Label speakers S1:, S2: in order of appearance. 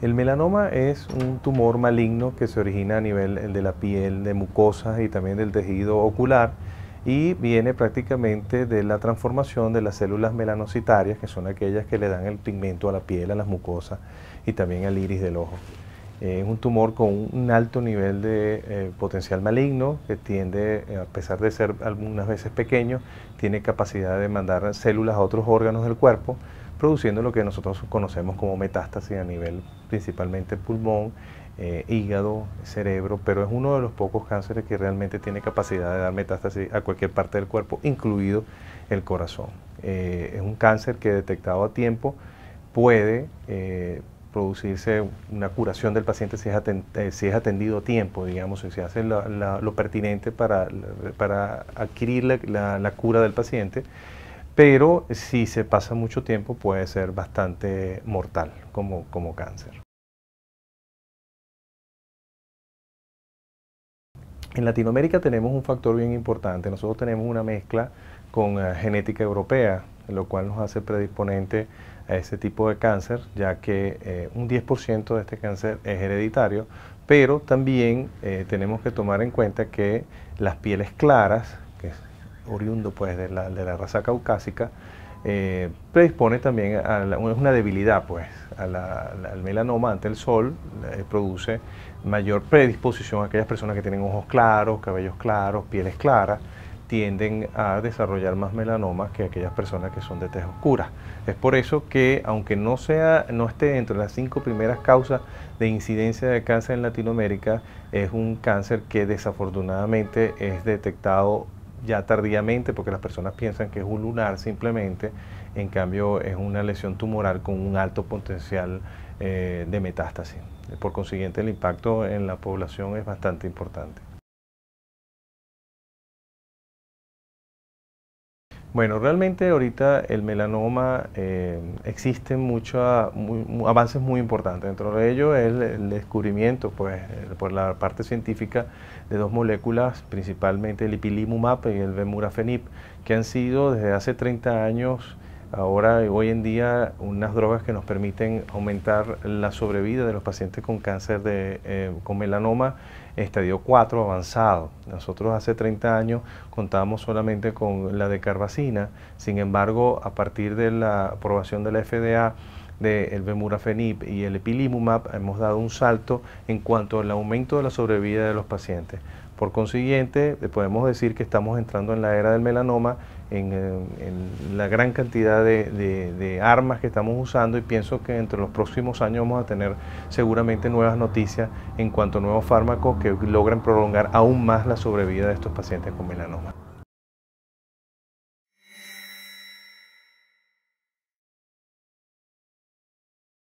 S1: El melanoma es
S2: un tumor maligno que se origina a nivel de la piel, de mucosas y también del tejido ocular y viene prácticamente de la transformación de las células melanocitarias, que son aquellas que le dan el pigmento a la piel, a las mucosas y también al iris del ojo. Eh, es un tumor con un alto nivel de eh, potencial maligno que tiende, eh, a pesar de ser algunas veces pequeño, tiene capacidad de mandar células a otros órganos del cuerpo, produciendo lo que nosotros conocemos como metástasis a nivel principalmente pulmón, eh, hígado, cerebro, pero es uno de los pocos cánceres que realmente tiene capacidad de dar metástasis a cualquier parte del cuerpo, incluido el corazón. Eh, es un cáncer que detectado a tiempo puede eh, producirse una curación del paciente si es, atendido, a tiempo, digamos, si se hace lo pertinente para, adquirir la, la cura del paciente pero si se pasa mucho tiempo puede ser bastante mortal como, cáncer.
S1: En Latinoamérica tenemos un factor bien
S2: importante, nosotros tenemos una mezcla con eh, genética europea, lo cual nos hace predisponente a ese tipo de cáncer, ya que eh, un 10% de este cáncer es hereditario, pero también eh, tenemos que tomar en cuenta que las pieles claras, que oriundo pues, de, la, de la raza caucásica, eh, predispone también a una debilidad, pues, al melanoma ante el sol eh, produce mayor predisposición a aquellas personas que tienen ojos claros, cabellos claros, pieles claras, tienden a desarrollar más melanomas que aquellas personas que son de tez oscura. Es por eso que, aunque no, sea, no esté dentro de las cinco primeras causas de incidencia de cáncer en Latinoamérica, es un cáncer que desafortunadamente es detectado ya tardíamente porque las personas piensan que es un lunar simplemente, en cambio es una lesión tumoral con un alto potencial eh, de metástasis. Por consiguiente el impacto en la población es bastante importante. Bueno, realmente ahorita el melanoma eh, existen muchos avances muy importantes. Dentro de ello es el, descubrimiento, pues, eh, por la parte científica de dos moléculas, principalmente el ipilimumab y el bemurafenib, que han sido desde hace 30 años Ahora, hoy en día, unas drogas que nos permiten aumentar la sobrevida de los pacientes con cáncer de, eh, con melanoma estadio 4 avanzado. Nosotros hace 30 años contábamos solamente con la de carbacina, sin embargo, a partir de la aprobación de la FDA, del de y el Epilimumab hemos dado un salto en cuanto al aumento de la sobrevida de los pacientes. Por consiguiente, eh, podemos decir que estamos entrando en la era del melanoma, en, eh, la gran cantidad de, de, armas que estamos usando y pienso que entre los próximos años vamos a tener seguramente nuevas noticias en cuanto a nuevos fármacos que logran prolongar aún más la sobrevida de estos pacientes con melanoma.